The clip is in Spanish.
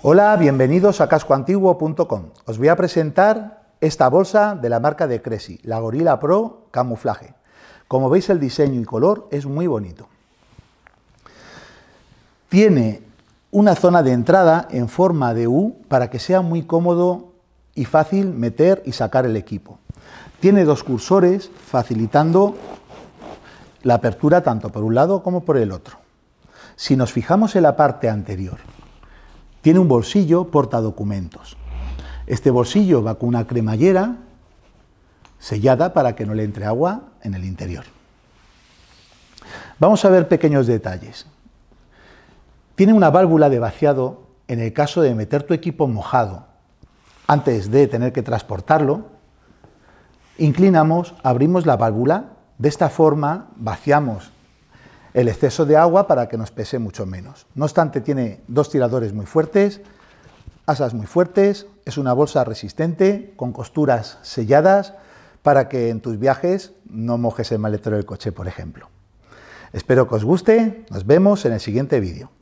Hola, bienvenidos a cascoantiguo.com. Os voy a presentar esta bolsa de la marca de Cresi, la Gorilla Pro Camuflaje. Como veis el diseño y color es muy bonito. Tiene una zona de entrada en forma de U para que sea muy cómodo y fácil meter y sacar el equipo. Tiene dos cursores facilitando la apertura tanto por un lado como por el otro. Si nos fijamos en la parte anterior, tiene un bolsillo porta documentos. Este bolsillo va con una cremallera sellada para que no le entre agua en el interior. Vamos a ver pequeños detalles. Tiene una válvula de vaciado en el caso de meter tu equipo mojado. Antes de tener que transportarlo, inclinamos, abrimos la válvula, de esta forma vaciamos el exceso de agua para que nos pese mucho menos. No obstante, tiene dos tiradores muy fuertes, asas muy fuertes, es una bolsa resistente, con costuras selladas, para que en tus viajes no mojes el maletero del coche, por ejemplo. Espero que os guste, nos vemos en el siguiente vídeo.